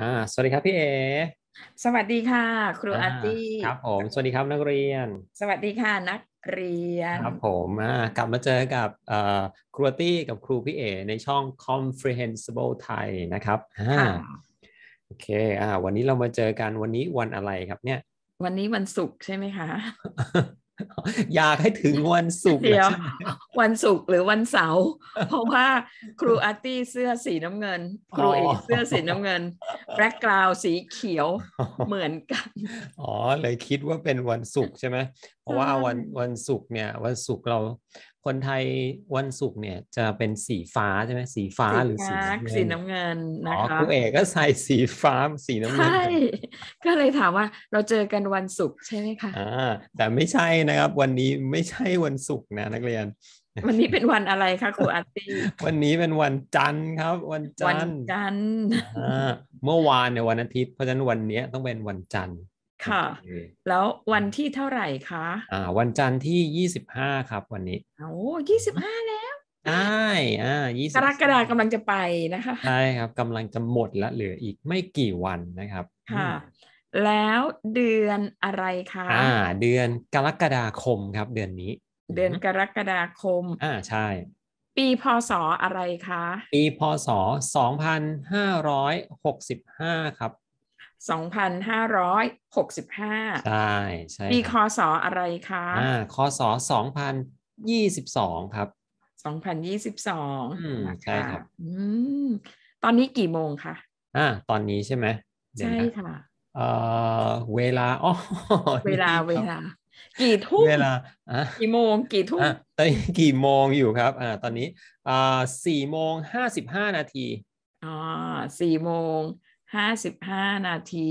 อ่าสวัสดีครับพี่เอ สวัสดีค่ะ ครูอาร์ตี้ครับผมสวัสดีครับนักเรียน สวัสดีค่ะนักเรียน ครับผมกลับมาเจอกับครูอาร์ตี้กับครูพี่เอ ในช่อง comprehensible h a i นะครับ่โอเคอ่าวันนี้เรามาเจอกันวันนี้วันอะไรครับเนี่ย วันนี้วันศุกร์ใช่ไหมคะอยากให้ถึงวันศุกร์เดียววันศุกร์หรือวันเสาร์เพราะว่าครูอาร์ตี้เสื้อสีน้ำเงิน ครูเอกเสื้อสีน้ำเงินแบล็กกราวสีเขียวเหมือนกัน อ๋อเลยคิดว่าเป็นวันศุกร์ใช่ไหมเพราะว่าวันวันศุกร์เนี่ยวันศุกร์เราคนไทยวันศุกร์เนี่ยจะเป็นสีฟ้าใช่ไหมสีฟ้าหรือสี สีน้ำเงินนะคะครูเอกก็ใส่สีฟ้าสีน้ำเงินใช่ก็เลยถามว่าเราเจอกันวันศุกร์ใช่ไหมคะอ่าแต่ไม่ใช่นะครับ วันนี้ไม่ใช่วันศุกร์นะนักเรียน วันนี้เป็นวันอะไรคะครูอาร์ตี้วันนี้เป็นวันจันทร์ครับ วันจันทร์วันจันทร์เมื่อวานเนี่ยวันอาทิตย์เพราะฉะนั้นวันนี้ต้องเป็นวันจันทร์ค่ะแล้ววันที่เท่าไหร่คะอ่า วันจันทร์ที่ยี่สิบห้าครับวันนี้โอ้ยี่สิบห้าแล้วใช่อ่ายี่สิบกรกฎากำลังจะไปนะคะใช่ครับกำลังจะหมดละเหลืออีกไม่กี่วันนะครับค่ะ แล้วเดือนอะไรคะอ่า เดือนกรกฎาคมครับเดือนนี้ เดือนกรกฎาคม อ่าใช่ ปีพศออะไรคะ ปีพศสองพันห้าร้อยหกสิบห้าครับ2565ใช่ใช่ปีคอสออะไรคะ อ่าคอสอ 2022 ครับ2022อืมใช่ครับ อืม ตอนนี้กี่โมงคะ อ่า ตอนนี้ใช่ไหมใช่ค่ะ เอ่อเวลาอ๋อเวลาเวลา กี่ทุ่ม เวลาอ่ะกี่โมงกี่ทุ่ม ตอนกี่โมงอยู่ครับ อ่า ตอนนี้ อ่าสี่โมงห้าสิบห้านาทีอ๋อสี่โมงห้าสิบห้านาที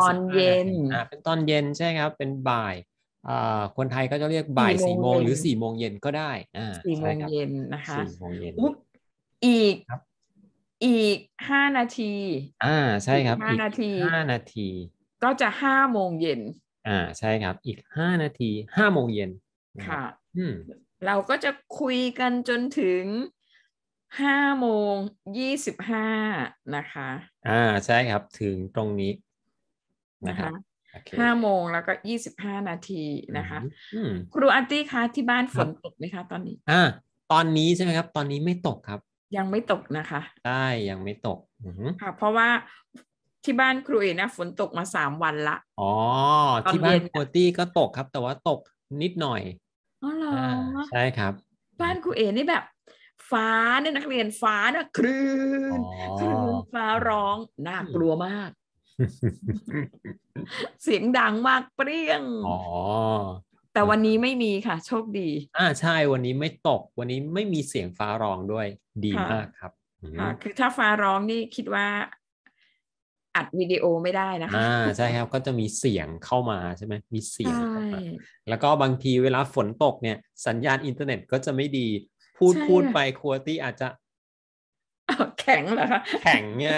ตอนเย็นเป็น ตอนเย็นใช่ครับ เป็นบ่ายคนไทยก็จะเรียกบ่ายสี่โมงหรือสี่โมงเย็นก็ได้สี่โมงเย็นนะคะสี่โมงเย็นอีกอีกห้านาที อ่าใช่ครับห้านาทีห้านาที ก็จะห้าโมงเย็น อ่าใช่ครับอีกห้านาทีห้าโมงเย็นค่ะ อืมเราก็จะคุยกันจนถึงห้าโมงยี่สิบห้านะคะ อ่าใช่ครับถึงตรงนี้นะคะห้าโมงแล้วก็ยี่สิบห้านาทีนะคะครูอาร์ตี้คะที่บ้านฝนตกไหมคะตอนนี้ อ่า ตอนนี้ใช่ไหมครับ ตอนนี้ไม่ตกครับ ยังไม่ตกนะคะใช่ยังไม่ตกค่ะเพราะว่าที่บ้านครูเอ๋นะฝนตกมาสามวันละอ๋อที่บ้านครูตี้ก็ตกครับ แต่ว่าตกนิดหน่อยอ๋อเหรอใช่ครับ บ้านครูเอ๋นี่แบบฟ้าเนี่ยนักเรียนฟ้านะคลื่นคลื่นฟ้าร้อง น่ากลัวมาก เสียงดังมากเปรี้ยงอ๋อแต่วันนี้ไม่มีค่ะโชคดี อ่าใช่วันนี้ไม่ตกวันนี้ไม่มีเสียงฟ้าร้องด้วยดีมากครับค่ะคือถ้าฟ้าร้องนี่คิดว่า อัดวิดีโอไม่ได้นะคะอ่าใช่ครับก็จะมีเสียงเข้ามาใช่ไหม มีเสียงแล้วก็บางทีเวลาฝนตกเนี่ย สัญญาณอินเทอร์เน็ตก็จะไม่ดีพูด พูดไปคัวตี้อาจจะแข็งเหรอคะแข็งไง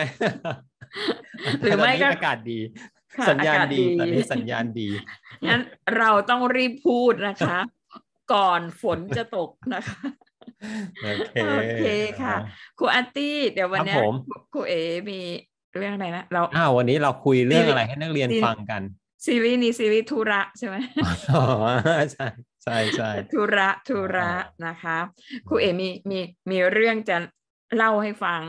หรือไม่ก็อากาศดี สัญญาณดี ตอนนี้สัญญาณดีงั้น เราต้องรีบพูดนะคะ ก่อนฝนจะตกนะคะ โอเคค่ะ ครูอันตี้เดี๋ยววันนี้ครูเอ มีเรื่องอะไรนะเราอ้าว วันนี้เราคุยเรื่องอะไรให้นักเรียนฟังกัน ซีรีส์นี้ซีรีส์ธุระใช่ไหมอ๋อใช่ใช่ใช่ธุระธุระนะคะ ครูเอมีมีมีเรื่องจะเล่าให้ฟัง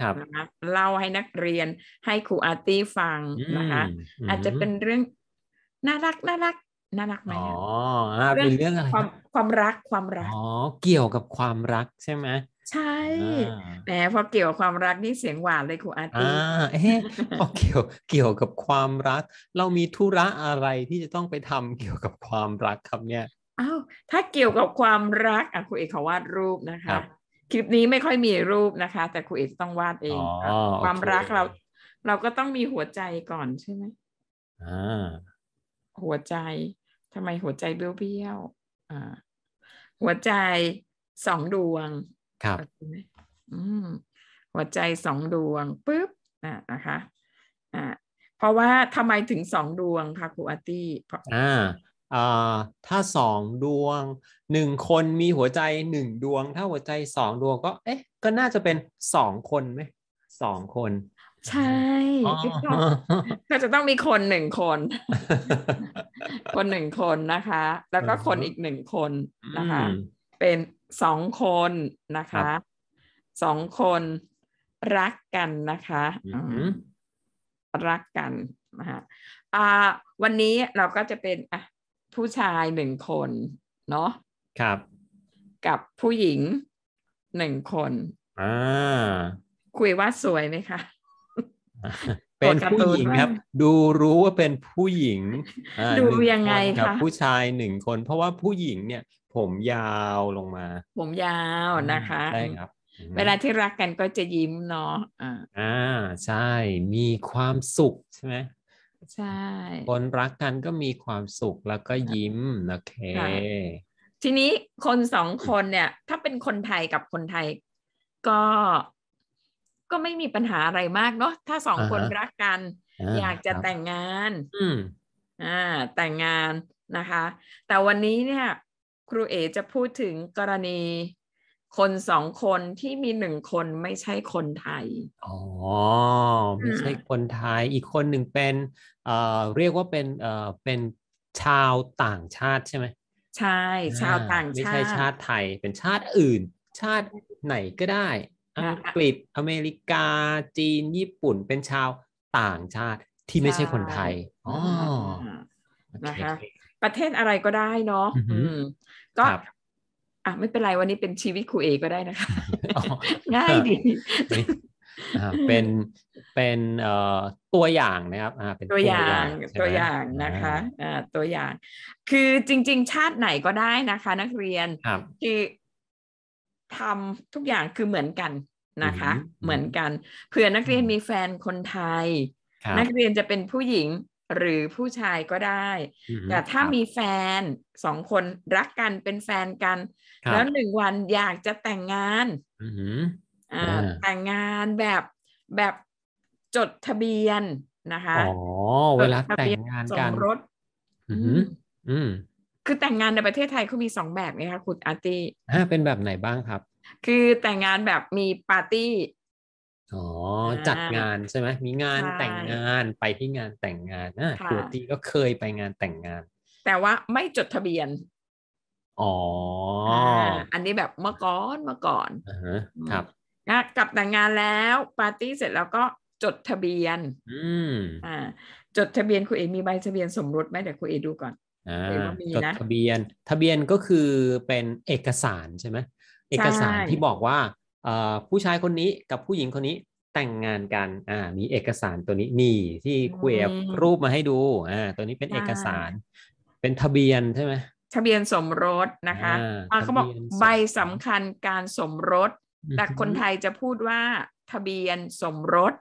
ครับนะเล่าให้นักเรียนให้ครูอาร์ตี้ฟังนะคะอาจจะเป็นเรื่องน่ารักน่ารักน่ารักไหมอ๋อเป็นเรื่องอะไรความความรักความรักอ๋อเกี่ยวกับความรักใช่ไหมใช่แหมพอเกี่ยวกับความรักนี่เสียงหวานเลยครูอาร์ตี้อ่าเอ๊ะพอเกี่ยวเกี่ยวกับความรัก เรามีธุระอะไรที่จะต้องไปทำเกี่ยวกับความรักครับเนี่ยอ้าวถ้าเกี่ยวกับความรักอ่ะครูเอกขอวาดรูปนะคะคลิปนี้ไม่ค่อยมีรูปนะคะ แต่ครูเอกต้องวาดเองความรักเรา เราก็ต้องมีหัวใจก่อนใช่ไหมหัวใจทำไมหัวใจเบี้ยวๆหัวใจสองดวง ครับอืม หัวใจสองดวงปุ๊บนะนะคะอ่าเพราะว่าทำไมถึงสองดวงคะครูอาตี้อ่าถ้าสองดวงหนึ่งคนมีหัวใจหนึ่งดวง ถ้าหัวใจสองดวงก็ เอ๊ะ ก็น่าจะเป็นสองคนไหมสองคนใช่ก็จะต้องมีคนหนึ่งคน คนหนึ่งคนนะคะ แล้วก็คนอีกหนึ่งคนนะคะเป็นสองคนนะคะสองคนรักกันนะคะรักกันนะคะวันนี้เราก็จะเป็นอ่ะผู้ชายหนึ่งคน เนาะครับ กับผู้หญิงหนึ่งคนอ่าคุยว่าสวยไหมคะเป็นผู้หญิงครับ ดูรู้ว่าเป็นผู้หญิงดูยังไงคะกับ ผู้ชายหนึ่งคนเพราะว่าผู้หญิงเนี่ยผมยาวลงมา ผมยาวนะคะใช่ครับ เวลาที่รักกันก็จะยิ้มเนาะอ่าใช่มีความสุขใช่ไหมช่คนรักกันก็มีความสุขแล้วก็ยิ้มโอเคทีนี้คนสองคนเนี่ย ถ้าเป็นคนไทยกับคนไทยก็ ก็ไม่มีปัญหาอะไรมากเนาะถ้าสองคนรักกัน อยากจะแต่งงานอ่าแต่งงานนะคะ แต่วันนี้เนี่ย ครูเอจะพูดถึงกรณีคนสองคนที่มีหนึ่งคนไม่ใช่คนไทยอ๋อไม่ใช่คนไทยอีกคนหนึ่งเป็นเอ่อเรียกว่าเป็นเอ่อเป็นชาวต่างชาติใช่ไหมใช่ชาวต่างชาติไม่ใช่ชาติไทยเป็นชาติอื่น ชาติไหนก็ได้อังกฤษอเมริกาจีนญี่ปุ่นเป็นชาวต่างชาติที่ไม่ใช่คนไทยอ๋อนะคะประเทศอะไรก็ได้เนาะก็อ่ะไม่เป็นไรวันนี้เป็นชีวิตครูเอก็ได้นะคะง่ายดีเป็นเป็นตัวอย่างนะครับเป็นตัวอย่างตัวอย่างนะคะตัวอย่าง คือจริง ๆ ชาติไหนก็ได้นะคะ นักเรียนคือทำทุกอย่างคือเหมือนกันนะคะ เหมือนกันเผื่อนักเรียนมีแฟนคนไทย นักเรียนจะเป็นผู้หญิงหรือผู้ชายก็ได้ แต่ถ้ามีแฟนสองคนรักกันเป็นแฟนกัน แล้วหนึ่งวันอยากจะแต่งงานแต่งงานแบบแบบจดทะเบียนนะคะอ๋อเวลาแต่งงานกันสมรสคือแต่งงานในประเทศไทยเขามีสองแบบไงคะคุณอาร์ตี้เป็นแบบไหนบ้างครับ คือแต่งงานแบบมีปาร์ตี้อ๋อจัดงานใช่ไหมมีงานแต่งงานไปที่งานแต่งงานอ่ะครวตีก็เคยไปงานแต่งงาน แต่ว่าไม่จดทะเบียนอ๋ออันนี้แบบเมื่อก่อนเมื่อก่อนครับนะกลับแต่งงานแล้ว ปาร์ตี้เสร็จแล้วก็จดทะเบียน อืมอ่า จดทะเบียนคุณเอมีใบทะเบียนสมรสไหมเดี๋ยวคุณเอดูก่อนอ่าจดทะเบียน ทะเบียนก็คือเป็นเอกสารใช่ไหมเอกสารที่บอกว่าผู้ชายคนนี้กับผู้หญิงคนนี้แต่งงานกัน อ่ามีเอกสารตัวนี้นี่ที่คุยรูปมาให้ดูอ่าตัวนี้เป็นเอกสาร เป็นทะเบียนใช่ไหมทะเบียนสมรสนะคะเขาบอกใบสำคัญการสมรสแต่คนไทยจะพูดว่าทะเบียนสมรส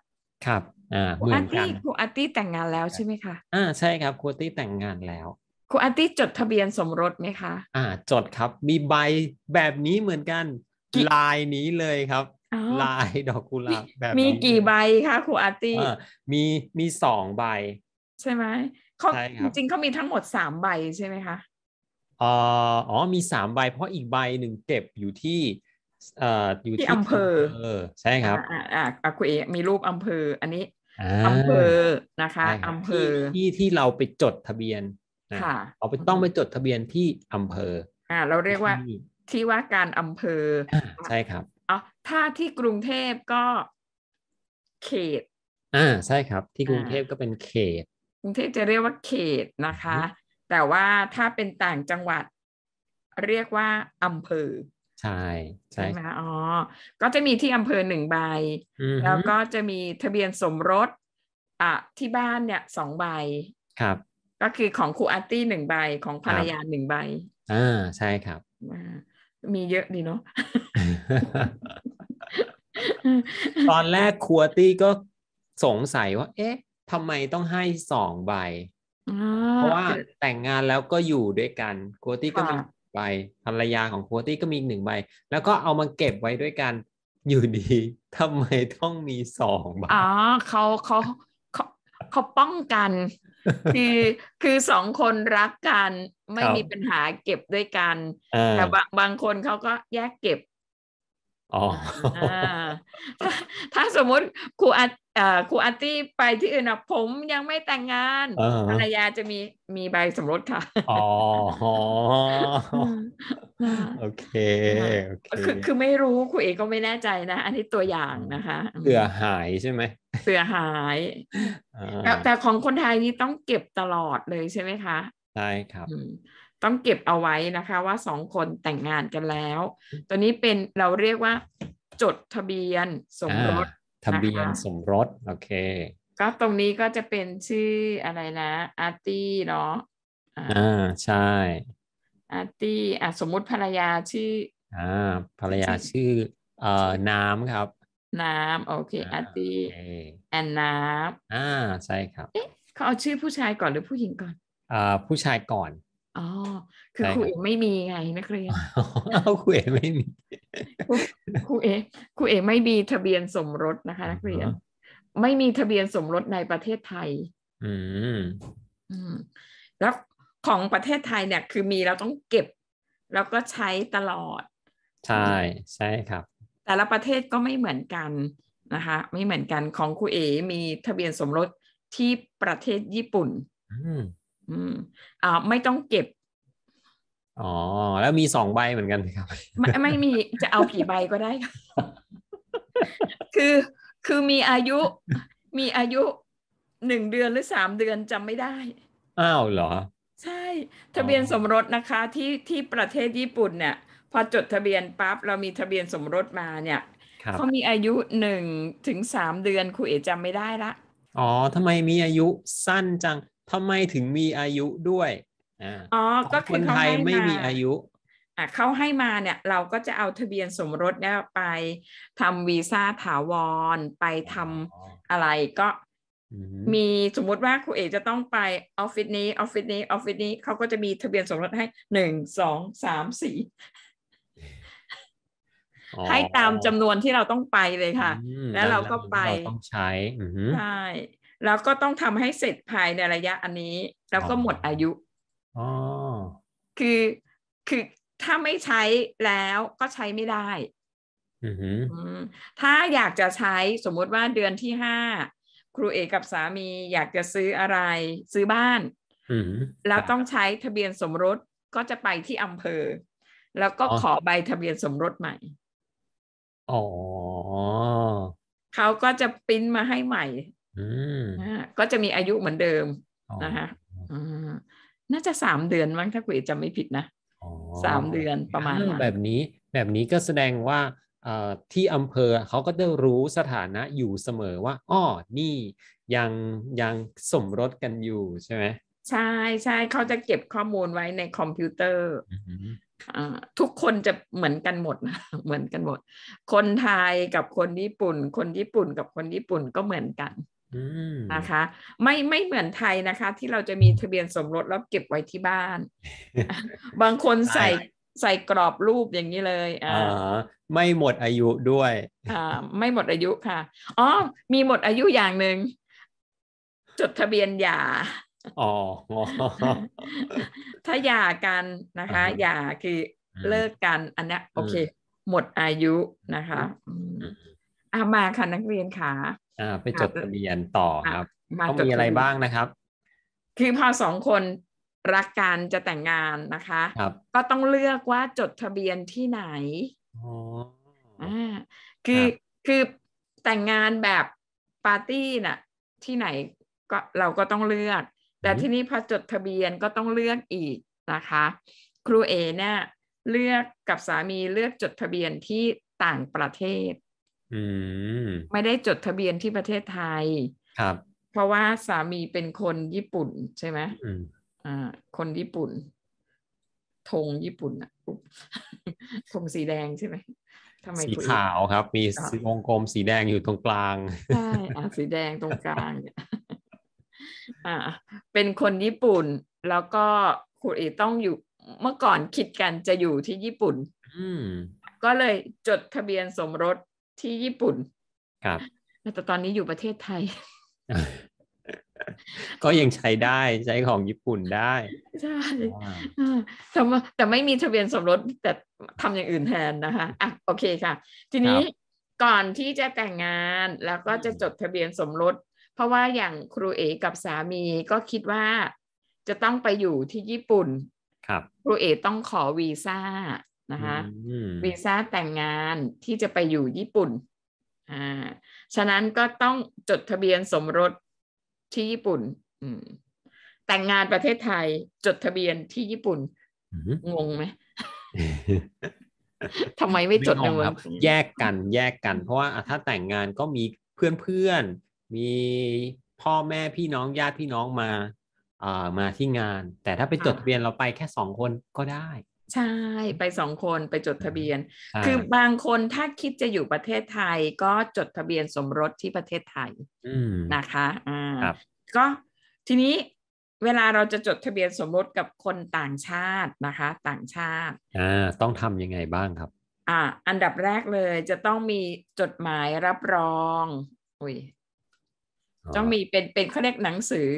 ครับอ่าเหมือนกันคุณอาตี้แต่งงานแล้วใช่ไหมคะอ่าใช่ครับ คุณอาตี้แต่งงานแล้ว คุณอาตี้จดทะเบียนสมรสไหมคะ อ่าจดครับมีใบแบบนี้เหมือนกันลายนี้เลยครับ ลายดอกกุหลาบแบบมีกี่ใบคะครูอาร์ตี้มีมีสองใบ ใช่ไหมเขาจริงเขา มีทั้งหมดสามใบใช่ไหมคะอ๋อมีสามใบ เพราะอีกใบหนึ่งเก็บอยู่ที่เอ่ออยู่ที่อำเภอใช่ครับอ่าอ่าคุยมีรูปอำเภออันนี้อำเภอนะคะอำเภอที่ที่เราไปจดทะเบียนค่ะเราไปต้องไปจดทะเบียนที่อำเภออ่าเราเรียกว่าที่ว่าการอำเภอใช่ครับอ๋อถ้าที่กรุงเทพก็ เขตอ่าใช่ครับ ที่กรุงเทพก็เป็นเขต กรุงเทพจะเรียกว่าเขตนะคะ แต่ว่าถ้าเป็นต่างจังหวัดเรียกว่าอำเภอ ใช่ ใช่ไหมอ๋อก็จะมีที่อำเภอหนึ่งใบแล้วก็จะมีทะเบียนสมรสอ่ะที่บ้านเนี่ยสองใบครับ ก็คือของครูอาร์ตี้หนึ่งใบของภรรยาหนึ่งใบอ่าใช่ครับมีเยอะดีเนาะ ตอนแรกครัวตี้ก็สงสัยว่า เอ๊ะทำไมต้องให้สองใบเพราะว่าแต่งงานแล้วก็อยู่ด้วยกันครัวตี้ก็มีใบ ภรรยาของครัวตี้ก็มีหนึ่งใบ แล้วก็เอามาเก็บไว้ด้วยกัน อยู่ดีทำไมต้องมีสองใบอ๋อเขาเขาเขาเขาป้องกันคือคือสองคนรักกัน ไม่มีปัญหาเก็บด้วยกัน แต่บางบางคนเขาก็แยกเก็บออ๋ถ้าสมมติครูอาอครูอันตี้ไปที่อื่นอ่ะผมยังไม่แต่งงานภรรยาจะมีมีใบสมรสค่ะอ๋อโอเคคือคือไม่รู้ครูเอกก็ไม่แน่ใจนะอันนี้ตัวอย่างนะคะ เสือหายใช่ไหมเสือหายแต่แต่ของคนไทยนี่ต้องเก็บตลอดเลยใช่ไหมคะใช่ครับ ต้องเก็บเอาไว้นะคะว่าสองคนแต่งงานกันแล้ว ตัวนี้เป็นเราเรียกว่า จดทะเบียนสมรสทะเบียนสมรสโอเคก็ตรงนี้ก็จะเป็นชื่ออะไรนะอาร์ตี้เนาะอ่าใช่อาร์ตี้อ่ะสมมุติภรรยาชื่ออ่าภรรยาชื่อเอ่อ น้ำ ครับ น้ำโอเคอาร์ตี้แอนน้ำอ่าใช่ครับเอ๊ะเขาเอาชื่อผู้ชายก่อนหรือผู้หญิงก่อนอ่าผู้ชายก่อนอ๋อคือครูเอไม่มีไงนักเรียน เอาครูเอไม่มีครูเอครูเอไม่มีทะเบียนสมรสนะคะ นักเรียน ไม่มีทะเบียนสมรสในประเทศไทย อืม อืม แล้วของประเทศไทยเนี่ย คือมีเราต้องเก็บ แล้วก็ใช้ตลอด ใช่ ใช่ครับ แต่ละประเทศก็ไม่เหมือนกันนะคะ ไม่เหมือนกันของครูเอมีทะเบียนสมรสที่ประเทศญี่ปุ่น อืมอืมอ่า ไม่ต้องเก็บ อ๋อ แล้วมีสองใบเหมือนกันครับไม่ไม่มี จะเอาผีใบก็ได้คือ คือมีอายุ มีอายุหนึ่งเดือนหรือสามเดือนจำไม่ได้ อ้าวเหรอ ใช่ ทะเบียนสมรสนะคะที่ที่ประเทศญี่ปุ่น เนี่ย พอจดทะเบียนปั๊บเรามีทะเบียนสมรสมาเนี่ย เขามีอายุหนึ่งถึงสามเดือนคุณเอ๋จำไม่ได้ละ อ๋อทำไมมีอายุสั้นจังทำไมถึงมีอายุด้วยอ๋อ ก็คืนไทยไม่มีอายุอ่ะเขาให้มาเนี่ยเราก็จะเอาทะเบียนสมรสเนี่ยไปทำวีซ่าถาวร ไปทำอะไรก็มีสมมติว่าครูเอกจะต้องไปออฟฟิศนี้ออฟฟิศนี้ออฟฟิศนี้เขาก็จะมีทะเบียนสมรสให้หนึ่งสองสามสี่ให้ตามจำนวนที่เราต้องไปเลยค่ะ แล้วเราก็ไปต้องใช้ใช่แล้วก็ต้องทำให้เสร็จภายในระยะอันนี้ แล้วก็หมดอายุคือคือถ้าไม่ใช้แล้วก็ใช้ไม่ได้ถ้าอยากจะใช้สมมติว่าเดือนที่ห้าครูเอกกับสามี อยากจะซื้ออะไร ซื้อบ้านแล้วต้องใช้ทะเบียนสมรสก็จะไปที่อำเภอ แล้วก็ขอใบทะเบียนสมรสใหม่อ๋อเขาก็จะปิ้นมาให้ใหม่ก็จะมีอายุเหมือนเดิมนะคะน่าจะสามเดือนมั้งถ้าคุยจำไม่ผิดนะ สามเดือนประมาณ แบบนี้ แบบนี้ก็แสดงว่าที่อำเภอเขาก็จะรู้สถานะอยู่เสมอว่าอ้อนี่ยังยังสมรสกันอยู่ใช่ไหมใช่ใช่เขาจะเก็บข้อมูลไว้ในคอมพิวเตอร์ทุกคนจะเหมือนกันหมดเหมือนกันหมด คนไทยกับคนญี่ปุ่น คนญี่ปุ่นกับคนญี่ปุ่นก็เหมือนกันนะคะ ไม่ไม่เหมือนไทยนะคะ ที่เราจะมีทะเบียนสมรสแล้วเก็บไว้ที่บ้าน บางคนใส่ใส่กรอบรูปอย่างนี้เลยอ่าไม่หมดอายุด้วยอ่าไม่หมดอายุค่ะอ๋อ มีหมดอายุอย่างหนึ่งจดทะเบียนหย่าอ๋อถ้าหย่ากันนะคะหย่าคือเลิกกันอันนี้โอเค หมดอายุนะคะอ่ามาค่ะนักเรียนขาอ่าไปจดทะเบียนต่อครับต้องมีอะไรบ้างนะครับ คือพอสองคนรักกันจะแต่งงานนะคะคก็ต้องเลือกว่าจดทะเบียนที่ไหนอ๋ออ่าคือคือแต่งงานแบบปาร์ตี้น่ะที่ไหนก็เราก็ต้องเลือก แต่ที่นี่พอจดทะเบียนก็ต้องเลือกอีกนะคะ ครูเอเนี่ยเลือกกับสามีเลือกจดทะเบียนที่ต่างประเทศไม่ได้จดทะเบียนที่ประเทศไทย ครับ เพราะว่าสามีเป็นคนญี่ปุ่นใช่ไหมอ่า คนญี่ปุ่นธงญี่ปุ่นอะธงสีแดงใช่ไหมทำไมสีขาวครับ มีวงกลมสีแดงอยู่ตรงกลางใช่อ่สีแดงตรงกลางเนี่ยอ่าเป็นคนญี่ปุ่น แล้วก็คุณเอต้องอยู่เมื่อก่อนคิดกันจะอยู่ที่ญี่ปุ่น อืม ก็เลยจดทะเบียนสมรสที่ญี่ปุ่น ครับ แต่ตอนนี้อยู่ประเทศไทย ก็ยังใช้ได้ใช้ของญี่ปุ่นได้ ใช่แต่ว่าแต่ไม่มีทะเบียนสมรสแต่ทำอย่างอื่นแทนนะคะอ่ะโอเคค่ะ ทีนี้ก่อนที่จะแต่งงานแล้วก็จะจดทะเบียนสมรส เพราะว่าอย่างครูเอกับสามีก็คิดว่าจะต้องไปอยู่ที่ญี่ปุ่น ครับ ครูเอต้องขอวีซ่านะคะวีซ่าแต่งงานที่จะไปอยู่ญี่ปุ่น อ่า ฉะนั้นก็ต้องจดทะเบียนสมรส ที่ญี่ปุ่นแต่งงานประเทศไทยจดทะเบียนที่ญี่ปุ่น งงไหมทำไมไม่จดในเมืองแยกกันแยกกัน เพราะว่าถ้าแต่งงานก็มีเพื่อนเพื่อนมีพ่อแม่พี่น้องญาติพี่น้องมาเอ่อมาที่งาน แต่ถ้าไปจดทะเบียนเราไปแค่สองคนก็ได้ใช่ไปสองคนไปจดทะเบียน คือบางคนถ้าคิดจะอยู่ประเทศไทย ก็จดทะเบียนสมรสที่ประเทศไทยนะคะอ่าก็ทีนี้เวลาเราจะจดทะเบียนสมรสกับคนต่างชาตินะคะ ต่างชาติอ่าต้องทำยังไงบ้างครับ อ่า อันดับแรกเลยจะต้องมีจดหมายรับรอง อุ้ยต้องมีเป็นเป็นเขาเรียกหนังสือ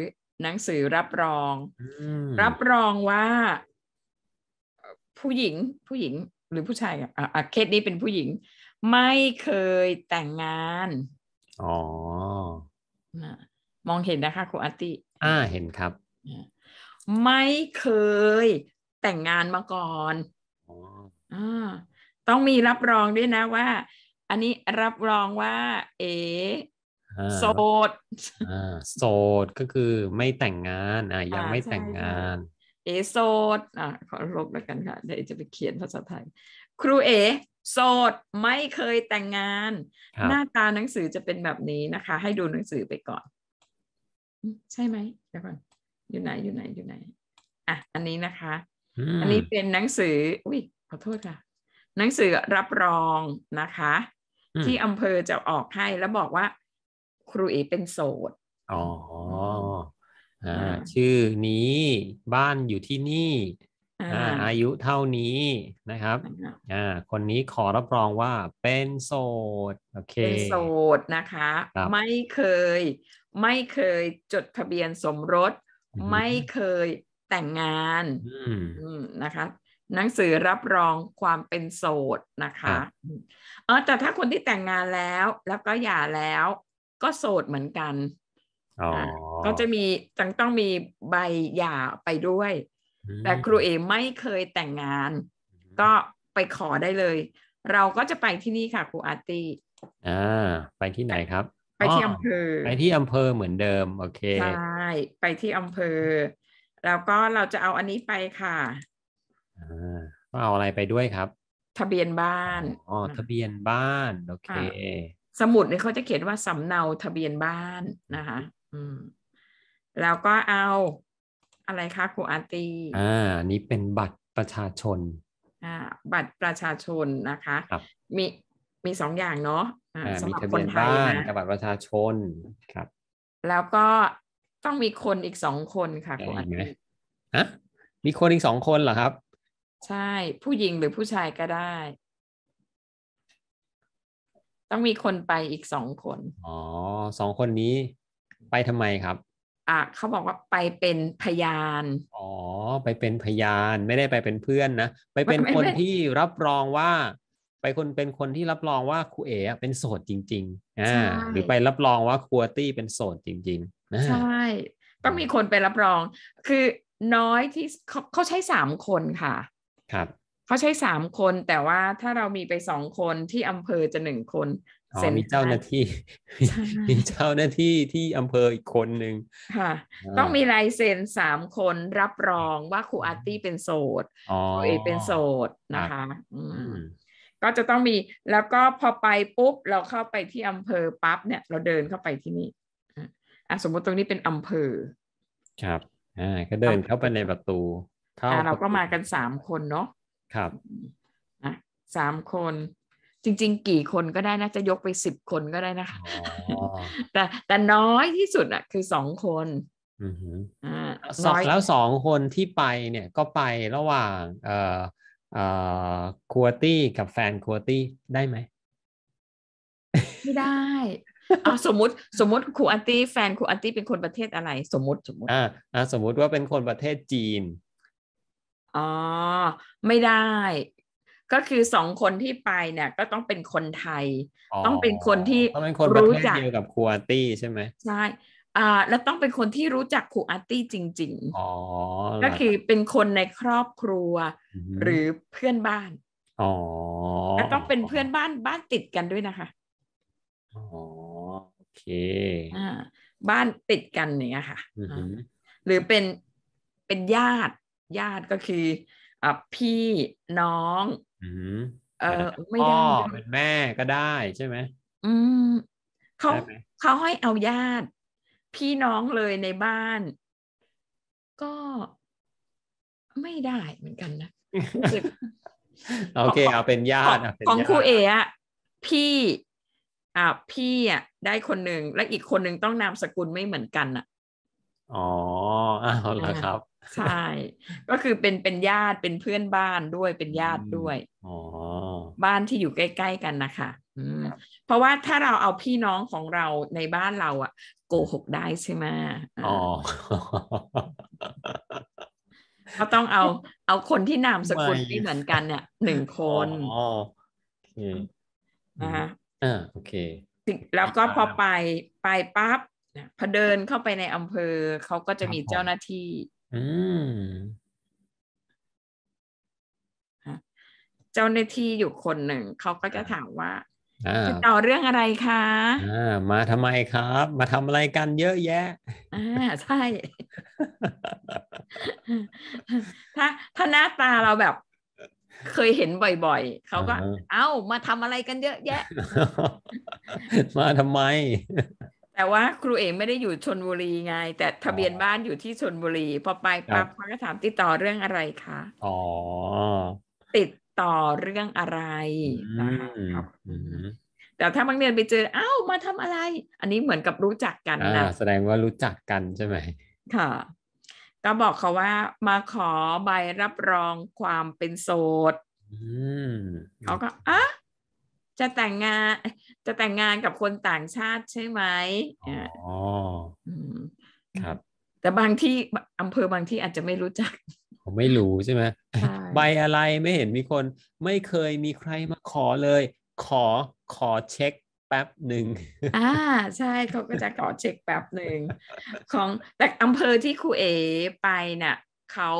หนังสือรับรองรับรองว่าผู้หญิง ผู้หญิง หรือผู้ชาย อ่ะ เคสนี้เป็นผู้หญิง ไม่เคยแต่งงาน อ๋อมองเห็นนะคะ ครูอาติ อ่าเห็นครับ ไม่เคยแต่งงานมาก่อนอ่า ต้องมีรับรองด้วยนะว่า อันนี้รับรองว่า เอโสดโสดก็คือไม่แต่งงานอ่ะยังไม่แต่งงานเอโสด อ่ะ ขอลบแล้วกันค่ะเดี๋ยวจะไปเขียนภาษาไทย ครูเอโสดไม่เคยแต่งงาน หน้าตาหนังสือจะเป็นแบบนี้นะคะ ให้ดูหนังสือไปก่อน ใช่ไหมเดี๋ยวก่อน อยู่ไหน อยู่ไหน อยู่ไหน อ่ะ อันนี้นะคะ อันนี้เป็นหนังสือ อุ้ยขอโทษค่ะ หนังสือรับรองนะคะ ที่อำเภอจะออกให้แล้วบอกว่า ครูเอเป็นโสด อ๋ออ่าชื่อนี้บ้านอยู่ที่นี่อ่าอายุเท่านี้นะครับอ่าคนนี้ขอรับรองว่าเป็นโสดโอเคเป็นโสดนะคะ ไม่เคย ไม่เคยจดทะเบียนสมรสไม่เคยแต่งงานนะคะ หนังสือรับรองความเป็นโสดนะคะเออแต่ถ้าคนที่แต่งงานแล้วแล้วก็หย่าแล้วก็โสดเหมือนกันก็จะมีจังต้องมีใบหย่าไปด้วย แต่ครูเอไม่เคยแต่งงาน ก็ไปขอได้เลย เราก็จะไปที่นี่ค่ะ ครูอาร์ตี้อ่า ไปที่ไหนครับ ไปที่อำเภอ ไปที่อำเภอเหมือนเดิมโอเค ใช่ ไปที่อำเภอ แล้วก็เราจะเอาอันนี้ไปค่ะ อ่าก็เอาอะไรไปด้วยครับ ทะเบียนบ้าน อ๋อ ทะเบียนบ้าน โอเค สมุดเนี่ยเขาจะเขียนว่าสำเนาทะเบียนบ้านนะคะืม แล้วก็เอาอะไรคะครูอาร์ตีอ่านี่เป็นบัตรประชาชน อ่าบัตรประชาชนนะคะคมีมีสองอย่างเนาะะสำหรับคนไทยนะกับบัตรประชาชนครับ แล้วก็ต้องมีคนอีกสองคนค่ะครูอาร์ตีฮะมีคนอีกสองคนเหรอครับ ใช่ผู้หญิงหรือผู้ชายก็ได้ ต้องมีคนไปอีกสองคน อ๋อสองคนนี้ไปทำไมครับ อ่ะเขาบอกว่าไปเป็นพยาน อ๋อไปเป็นพยานไม่ได้ไปเป็นเพื่อนนะไปเป็นคนที่รับรองว่า ไปคนเป็นคนที่รับรองว่าครูเอ๋เป็นโสดจริง ๆอ่าหรือไปรับรองว่าครัวตี้เป็นโสดจริงๆใช่ต้องมีคนไปรับรอง คือน้อยที่เขาเขาใช้สามคนค่ะ ครับ เขาใช้สามคนแต่ว่าถ้าเรามีไปสองคนที่อำเภอจะหนึ่งคนเซ็นมีเจ้าหน้าที่ มีเจ้าหน้าที่ที่อำเภออีกคนหนึ่งค่ะ ต้องมีลายเซ็นสามคนรับรองว่าครูอาร์ตี้เป็นโสดครูเอเป็นโสดนะคะก็จะต้องมีแล้วก็พอไปปุ๊บเราเข้าไปที่อำเภอปั๊บเนี่ย เราเดินเข้าไปที่นี่อ่ะสมมติตรงนี้เป็นอำเภอ ครับอ่าก็เดินเข้าไปในประตูเข้าเราก็มากันสามคนเนาะครับอ่ะสามคนจริงๆ กี่คนก็ได้นะจะยกไปสิบคนก็ได้นะคะแต่ แต่น้อยที่สุดอ่ะ คือสองคนอ่า สองแล้วสองคนที่ไปเนี่ยก็ไประหว่างเอ่อเอ่อคัวตี้กับแฟนคัวตี้ได้ไหมไม่ได้๋อาสมมติสมมติครูอัตตี้แฟนครูอัตตี้เป็นคนประเทศอะไร สมมติสมมติอ่าอ่าสมมติว่าเป็นคนประเทศจีน อ๋อ ไม่ได้ก็คือสองคนที่ไปเนี่ย ก็ต้องเป็นคนไทย ต้องเป็นคนที่รู้จักเดียวกับครูอาร์ตี้ใช่ไหมใช่อ่า แล้วต้องเป็นคนที่รู้จักครูอาร์ตี้จริงๆอ๋อก็คือเป็นคนในครอบครัว หรือเพื่อนบ้านอ๋อแล้วต้องเป็นเพื่อนบ้านบ้านติดกันด้วยนะคะ อ๋อ โอเคอ่าบ้านติดกันเนี่ยค่ะ หรือเป็นเป็นญาติ ญาติก็คือพี่น้องอืมเออไม่พ่ได้อเป็นแม่ก็ได้ใช่ไหมอืมเขาเขาให้เอาญาติ พี่น้องเลยในบ้าน ก็ไม่ได้เหมือนกันนะ โอเคเอาเป็นญาติของครูเออะพี่อ่ะ พี่อ่ะได้คนหนึ่ง และอีกคนหนึ่งต้องนามสกุลไม่เหมือนกันอ่ะอ๋ออาลเหรอครับใช่ก็คือเป็นเป็นญาติเป็นเพื่อนบ้านด้วยเป็นญาติด้วยบ้านที่อยู่ใกล้ๆกันนะคะเพราะว่าถ้าเราเอาพี่น้องของเราในบ้านเราอะโกหกได้ใช่ไหมอ๋อก็ต้องเอาเอาคนที่นามสกุลไม่เหมือนกันเนี่ยหนึ่งคนอ๋อโอเคนะคะอ่าโอเคแล้วก็พอไปไปปั๊บพอเดินเข้าไปในอำเภอเขาก็จะมีเจ้าหน้าที่อืมเจ้าหน้าที่อยู่คนหนึ่งเขาก็จะถามว่าจะต่อเรื่องอะไรคะะมาทำไมครับ มาทำอะไรกันเยอะแยะอ่าใช่ ถ้าถ้าหน้าตาเราแบบเคยเห็นบ่อยๆ เขาก็เอ้ามาทำอะไรกันเยอะแยะ มาทำไมแต่ว่าครูเอกไม่ได้อยู่ชนบุรีไง แต่ทะเบียนบ้านอยู่ที่ชนบุรี พอไปปั๊บเขาก็ถามติดต่อเรื่องอะไรคะอ๋อติดต่อเรื่องอะไรนะคะแต่ถ้าบางเรียนไปเจออ้าวมาทำอะไร อันนี้เหมือนกับรู้จักกันนะแสดงว่ารู้จักกันใช่ไหมค่ะ ก็บอกเขาว่ามาขอใบรับรองความเป็นโสดเขาก็อ่ะจะแต่งงานจะแต่งงานกับคนต่างชาติใช่ไหมอ๋อ ครับ แต่บางที่อำเภอบางที่อาจจะไม่รู้จักผมไม่รู้ใช่ไหม ใบอะไรไม่เห็นมีคน ไม่เคยมีใครมา ขอเลย ขอขอเช็คแป๊บหนึ่ง อ่า ใช่เขาก็จะขอเช็คแป๊บหนึ่งของแต่อำเภอที่ครูเอไปน่ะเขา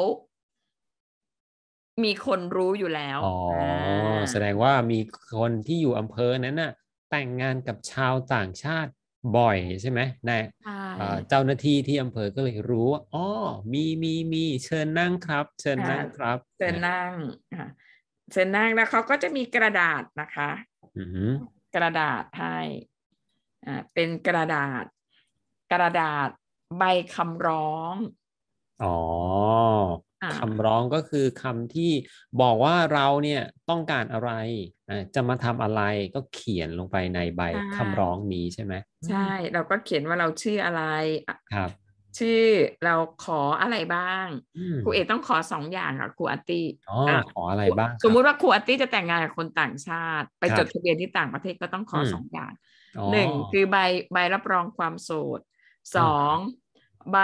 มีคนรู้อยู่แล้ว อ๋อ แสดงว่ามีคนที่อยู่อำเภอนั้นน่ะแต่งงานกับชาวต่างชาติบ่อยใช่ไหมนายเจ้าหน้าที่ที่อำเภอก็เลยรู้ว่าอ๋อมีมีมีเชิญนั่งครับ เชิญนั่งครับ เชิญนั่ง เชิญนั่งแล้วเขาก็จะมีกระดาษนะคะกระดาษให้อ่าเป็นกระดาษ กระดาษใบคำร้องอ๋อคำร้องก็คือคำที่บอกว่าเราเนี่ยต้องการอะไรจะมาทำอะไรก็เขียนลงไปในใบคำร้องนี้ใช่ไหมใช่ เราก็เขียนว่าเราชื่ออะไรครับชื่อเราขออะไรบ้าง ครูเอต้องขอสองอย่างกับครูอตีอ๋อขออะไรบ้าง สมมุติว่าครูอตีจะแต่งงานกับคนต่างชาติ ไปจดทะเบียนที่ต่างประเทศก็ต้องขอสองอย่างหนึ่งคือใบใบรับรองความโสดสองใบ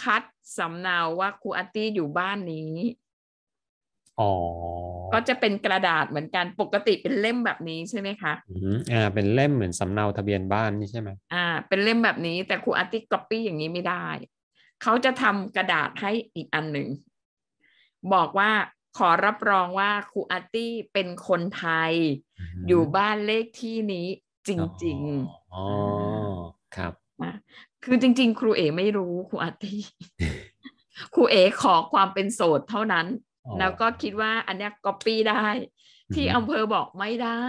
คัดสำเนาว่าครูอาร์ตี้อยู่บ้านนี้อก็จะเป็นกระดาษเหมือนกัน ปกติเป็นเล่มแบบนี้ใช่ไหมคะ อือ อ่า เป็นเล่มเหมือนสำเนาทะเบียนบ้านนี่ใช่ไหม อ่า เป็นเล่มแบบนี้ แต่ครูอาร์ต้ก๊อปปี้อย่างนี้ไม่ได้ เขาจะทำกระดาษให้อีกอันหนึ่งบอกว่าขอรับรองว่าครูอาร์ตี้เป็นคนไทยอยู่บ้านเลขที่นี้จริงๆ อ๋อ ครับคือจริงๆครูเอไม่รู้ ครูอาทิตีครูเอขอความเป็นโสดเท่านั้น แล้วก็คิดว่าอันนี้ก๊อปปี้ได้ ที่อำเภอบอกไม่ได้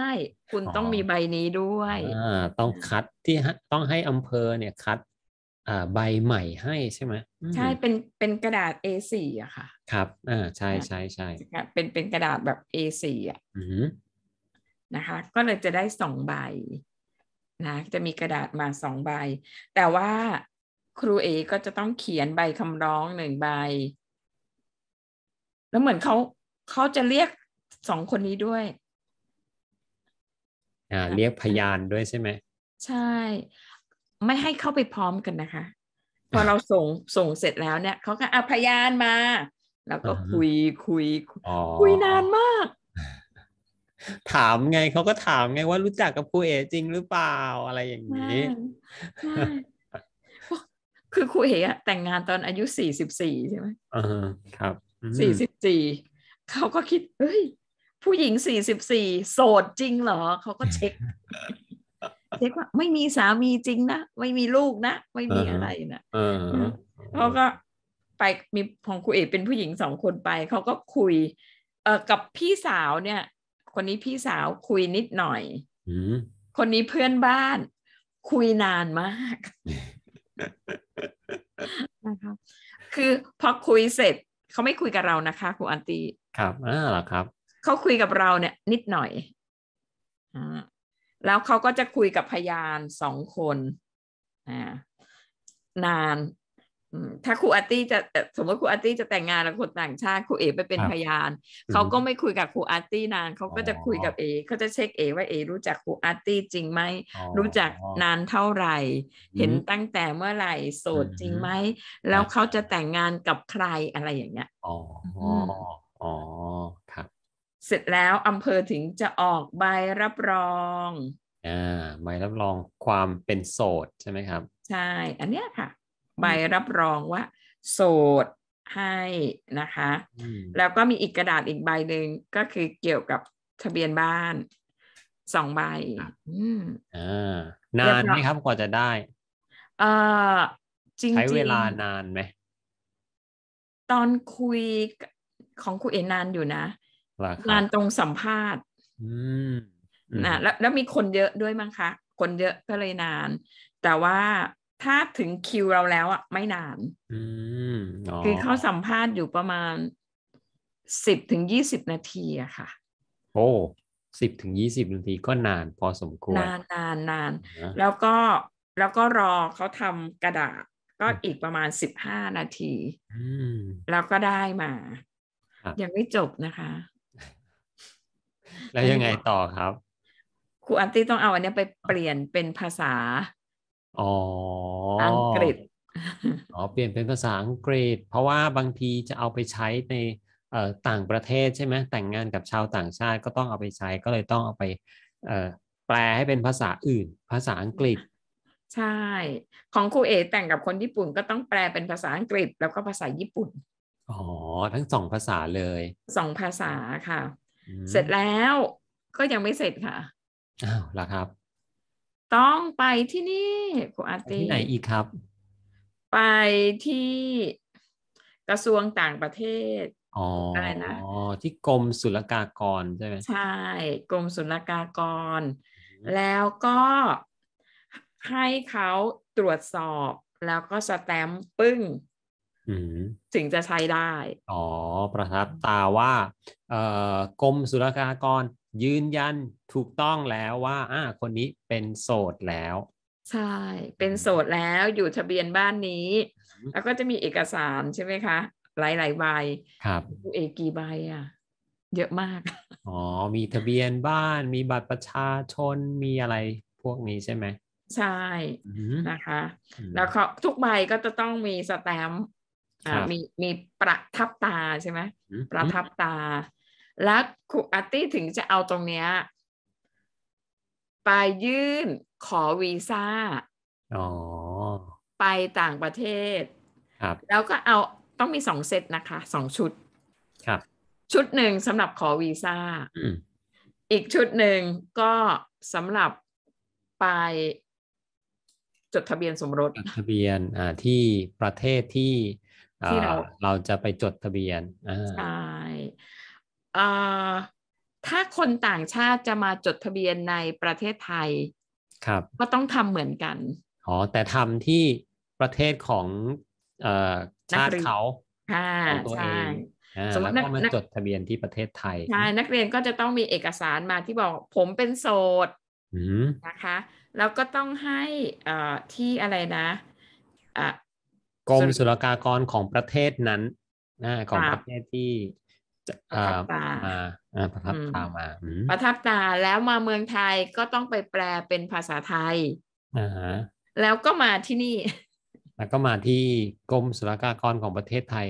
คุณต้องมีใบนี้ด้วยต้องคัดที่ต้องให้อำเภอเนี่ยคัดใบใหม่ให้ใช่ไหมใช่เป็นเป็นกระดาษ A4 อะค่ะ ครับอ่าใช่ใช่ใช่เป็นเป็นกระดาษแบบ A4 อะนะคะ ก็เลยจะได้สองใบนะจะมีกระดาษมาสองใบ แต่ว่าครูเอก็จะต้องเขียนใบคำร้องหนึ่งใบ แล้วเหมือนเขาเขาจะเรียกสองคนนี้ด้วย อ่า เรียกพยานด้วยใช่ไหม ใช่ ไม่ให้เข้าไปพร้อมกันนะคะ พอเราส่งส่งเสร็จแล้วเนี่ยเขาก็เอาพยานมาแล้วก็คุยคุยคุยนานมากถามไงเขาก็ถามไงว่ารู้จักกับครูเอจริงหรือเปล่าอะไรอย่างนี้ คือครูเอ๋ะแต่งงานตอนอายุสี่สิบสี่ใช่ไหมอ่าครับสี่สิบสี่เขาก็คิดเฮ้ย ผู้หญิงสี่สิบสี่โสดจริงเหรอ เขาก็เช็ค เช็คว่าไม่มีสามีจริงนะ ไม่มีลูกนะไม่มีอะไรนะเขาก็ไปมีของครูเอกเป็นผู้หญิงสองคนไปเขาก็คุย เออกับพี่สาวเนี่ยคนนี้พี่สาวคุยนิดหน่อย คนนี้เพื่อนบ้านคุยนานมากนะครับคือพอคุยเสร็จเขาไม่คุยกับเรานะคะครูอันตี ครับอ่าหรอครับ เขาคุยกับเราเนี่ย นิดหน่อยอ่แล้วเขาก็จะคุยกับพยานสองคนอ่านานถ้าครูอาร์ตี้จะ สมมติครูอาร์ตี้จะแต่งงานแล้วคนต่างชาติครูเอไปเป็นพยานเขาก็ไม่คุยกับครูอาร์ตี้นานเขาก็จะคุยกับเอเขาจะเช็คเอว่าเอรู้จักครูอาร์ตี้จริงไหมรู้จักนานเท่าไหร่ เห็นตั้งแต่เมื่อไหร่โสดจริงไหมแล้วเขาจะแต่งงานกับใครอะไรอย่างเงี้ยอ๋ออ๋อครับ เสร็จแล้วอำเภอถึงจะออกใบรับรองอ่าใบรับรองความเป็นโสดใช่ไหมครับ ใช่ อันเนี้ยค่ะใบรับรองว่า โสดให้นะคะ แล้วก็มีอีกกระดาษอีกใบหนึ่งก็คือเกี่ยวกับทะเบียนบ้านสองใบนานไหมครับกว่าจะได้ออใช้เวลานานไหม ตอนคุยของคุณเอนานอยู่นะนานตรงสัมภาษณ์นะแล้วแล้วมีคนเยอะด้วยมั้งคะ คนเยอะก็เลยนาน แต่ว่าถ้าถึงคิวเราแล้วอ่ะ ไม่นานคือเขาสัมภาษณ์อยู่ประมาณสิบถึงยี่สิบนาทีอะค่ะ โอ้ สิบถึงยี่สิบนาทีก็นานพอสมควร นานนานนานแล้วก็แล้วก็รอเขาทำกระดาษก็อีกประมาณสิบห้านาทีแล้วก็ได้มา ยังไม่จบนะคะ แล้วยังไงต่อครับ ครูอันตี้ต้องเอาอันนี้ไปเปลี่ยนเป็นภาษาอ๋ออังกฤษ อ๋อเปลี่ยนเป็นภาษาอังกฤษ เพราะว่าบางทีจะเอาไปใช้ในต่างประเทศใช่ไหมแต่งงานกับชาวต่างชาติก็ต้องเอาไปใช้ก็เลยต้องเอาไปแปลให้เป็นภาษาอื่น ภาษาอังกฤษ ใช่ ของครูเอแต่งกับคนญี่ปุ่นก็ต้องแปลเป็นภาษาอังกฤษแล้วก็ภาษาญี่ปุ่น อ๋อทั้งสองภาษาเลยสองภาษาค่ะ เสร็จแล้วก็ยังไม่เสร็จค่ะอ้าวแล้วครับต้องไปที่นี่ครูอาตีที่ไหนอีกครับ ไปที่กระทรวงต่างประเทศอ๋ออนะที่กรมศุลกากรใช่ไหมใช่กรมศุลกากร แล้วก็ให้เขาตรวจสอบแล้วก็สแตมป์ปึ้งถึงจะใช้ได้ อ๋อประทับตาว่า เอ่อกรมศุลกากรยืนยันถูกต้องแล้วว่า อ่า คนนี้เป็นโสดแล้วใช่ เป็นโสดแล้วอยู่ทะเบียนบ้านนี้ แล้วก็จะมีเอกสารใช่ไหมคะหลายหลายใบครับเอกี่ใบอ่ะ เยอะมากอ๋อมีทะเบียนบ้านมีบัตรประชาชนมีอะไรพวกนี้ใช่ไหมใช่นะคะ แล้วเขาทุกใบก็จะต้องมีสแตมป์มีมีประทับตาใช่ไหมประทับตาแล้วครูอาร์ตี้ถึงจะเอาตรงเนี้ยไปยื่นขอวีซ่าอ๋อไปต่างประเทศ ครับ แล้วก็เอาต้องมีสองเซตนะคะสองชุด ครับ ชุดหนึ่งสำหรับขอวีซ่าอีกชุดหนึ่งก็สำหรับไปจดทะเบียนสมรส จดทะเบียน อ่า ที่ประเทศที่ที่เราเราจะไปจดทะเบียนใช่ถ้าคนต่างชาติจะมาจดทะเบียนในประเทศไทย ครับ ก็ต้องทำเหมือนกันอ๋อแต่ทำที่ประเทศของเอชาติเขาของตัวเองแล้วก็มาจดทะเบียนที่ประเทศไทยใช่นักเรียนก็จะต้องมีเอกสารมาที่บอกผมเป็นโสดนะคะ แล้วก็ต้องให้ที่อะไรนะกรมศุลกากรของประเทศนั้นนะของประเทศที่ประทับตาประทับตา มา ประทับตา แล้วมาเมืองไทยก็ต้องไปแปลเป็นภาษาไทย แล้วก็มาที่นี่ แล้วก็มาที่กรมศุลกากรของประเทศไทย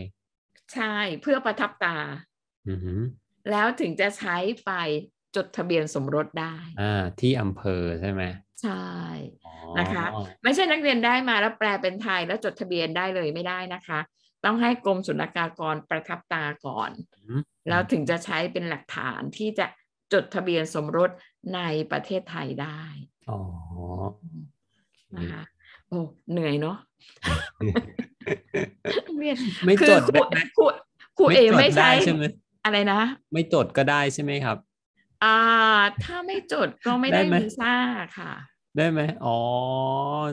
ใช่ เพื่อประทับตา แล้วถึงจะใช้ไปจดทะเบียนสมรสได้ อ่าที่อำเภอใช่ไหมใช่ นะคะ ไม่ใช่นักเรียนได้มาแล้วแปลเป็นไทยแล้วจดทะเบียนได้เลยไม่ได้นะคะต้องให้กรมศุลกากรประทับตาก่อน แล้วถึงจะใช้เป็นหลักฐานที่จะจดทะเบียนสมรสในประเทศไทยได้ อ๋อนะคะโอ้ เหนื่อยเนาะ ไม่จดครูคุณเอไม่ใช่ไหมอะไรนะ ไม่จดก็ได้ใช่ไหมครับ อ่า ถ้าไม่จดก็ไม่ได้วีซ่าค่ะได้ไหมอ๋อ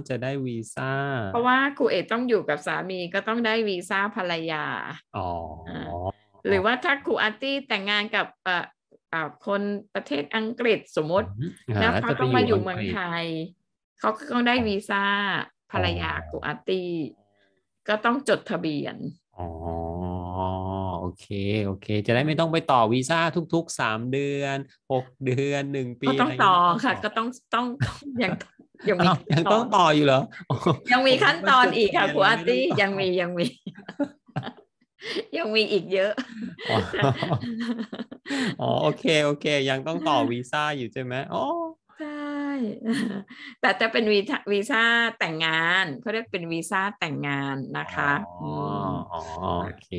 จะได้วีซ่า เพราะว่าครูเอ๋ต้องอยู่กับสามีก็ต้องได้วีซ่าภรรยา อ๋อ หรือว่าถ้าครูอาร์ตี้แต่งงานกับเอ่อเอ่อคนประเทศอังกฤษสมมติแล้วเขาต้องมาอยู่เมืองไทยเขาก็ต้องได้วีซ่า ภรรยาครูอาร์ตี้ก็ต้องจดทะเบียนอ๋ออเค โอเค จะได้ไม่ต้องไปต่อวีซ่าทุกๆสามเดือน หกเดือนหนึ่งปีก็ต้องต่อค่ะ ก็ต้อง ต้องอยางยังมียังต้องต่ออยู่เหรอ ยังมีขั้นตอนอีกค่ะครูอาร์ตี้ยังมียังมี ยังมีอีกเยอะ อ๋อ โอเค โอเค ยังต้องต่อวีซ่าอยู่ใช่ไหมอ๋อแต่จะเป็นวีวีซ่าแต่งงานเขาเรียกเป็นวีซ่าแต่งงานนะคะอ๋อโอเค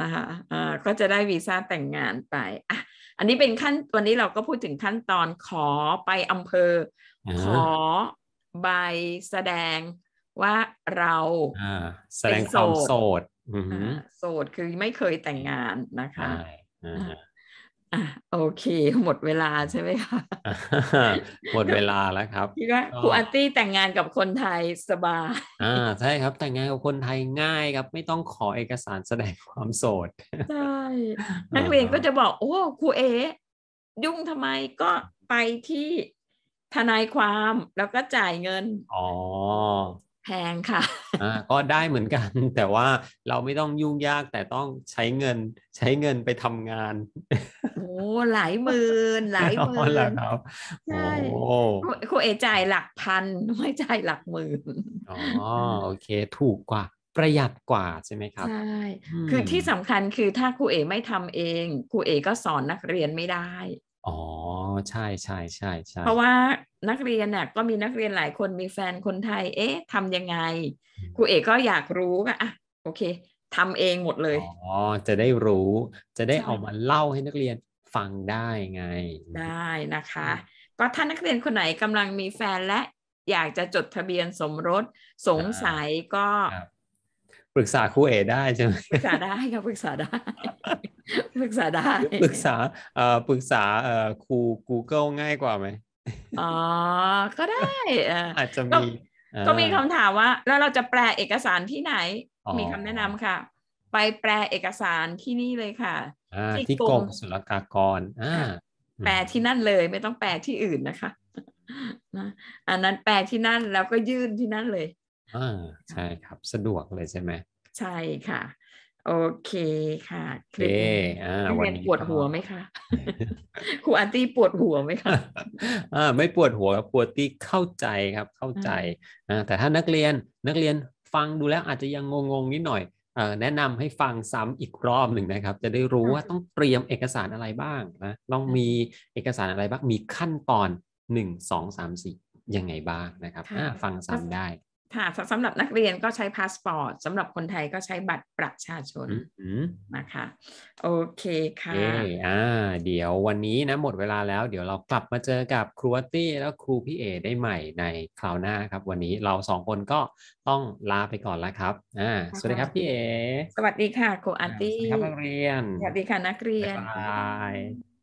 นะคะอ่าก็จะได้วีซ่าแต่งงานไปอ่ะอันนี้เป็นขั้นวันนี้เราก็พูดถึงขั้นตอนขอไปอำเภอ ขอใบแสดงว่าเราแสดงความโสดโสดคือไม่เคยแต่งงานนะคะ่ะโอเคหมดเวลาใช่ไหมคะหมดเวลาแล้วครับคิดว่าครูอัตตี้แต่งงานกับคนไทยสบายอ่าใช่ครับ แต่งงานกับคนไทยง่ายครับ ไม่ต้องขอเอกสารแสดงความโสดใช่นักเรียนก็จะบอกโอ้ครูเอยุ่งทำไมก็ไปที่ทนายความแล้วก็จ่ายเงินอ๋อแพงค่ะอ่าก็ได้เหมือนกันแต่ว่าเราไม่ต้องยุ่งยากแต่ต้องใช้เงินใช้เงินไปทำงานโอ้หลายหมื่นหลายหมื่นครับใช่ครูเอจ่ายหลักพันไม่จ่ายหลักหมื่นอ๋อโอเคถูกกว่าประหยัดกว่าใช่ไหมครับใช่คือที่สำคัญคือถ้าครูเอไม่ทำเองครูเอก็สอนนักเรียนไม่ได้อ๋อใช่ใช่ใช่ใช่เพราะว่านักเรียนน่ะก็มีนักเรียนหลายคนมีแฟนคนไทยเอ๊ะทำยังไงครูเอกก็อยากรู้อ่ะ โอเคทำเองหมดเลย อ๋อจะได้รู้ จะได้เอามาเล่าให้นักเรียนฟังได้ไง ได้นะคะก็ถ้านักเรียนคนไหนกำลังมีแฟนและ อยากจะจดทะเบียนสมรสสงสัยก็ปรึกษาคู่เอได้ใช่ไหมปรึกษาได้ครับปรึกษาได้ปรึกษาได้ปรึกษาเอ่อปรึกษาเอ่อครู Google ง่ายกว่าไหมอ๋อก็ได้อาจจะมีก็มีคำถามว่า แล้วเราจะแปลเอกสารที่ไหนมีคำแนะนำค่ะ ไปแปลเอกสารที่นี่เลยค่ะที่กรมศุลกากรแปลที่นั่นเลย ไม่ต้องแปลที่อื่นนะคะนะอันนั้นแปลที่นั่นแล้วก็ยื่นที่นั่นเลยอ่าใช่ครับสะดวกเลยใช่ไหมใช่ค่ะโอเคค่ะคลิปนี้เรียนปวดหัวไหมคะครูอันตี้ปวดหัวไหมคะอ่าไม่ปวดหัวครับปวดทตี่เข้าใจครับเข้าใจอ่าแต่ถ้านักเรียนนักเรียนฟังดูแล้วอาจจะยังงงๆนิดหน่อยแนะนำให้ฟังซ้ำอีกรอบหนึ่งนะครับ จะได้รู้ว่าต้องเตรียมเอกสารอะไรบ้างนะต้องมีเอกสารอะไรบ้างมีขั้นตอนหนึ่งสองสามสี่ยังไงบ้างนะครับ ฟังซ้ำได้ค่ะสำหรับนักเรียนก็ใช้พาสปอร์ต สำหรับคนไทยก็ใช้บัตรประชาชนนะคะโอเคค่ะอ่าเดี๋ยววันนี้นะหมดเวลาแล้ว เดี๋ยวเรากลับมาเจอกับครูตี้แล้วครูพี่เอได้ใหม่ในคราวหน้าครับ วันนี้เราสองคนก็ต้องลาไปก่อนแล้วครับอ่าสวัสดีครับพี่เอ สวัสดีค่ะครูอาร์ตี้สวัสดีครับนักเรียนสวัสดีค่ะนักเรียนบาย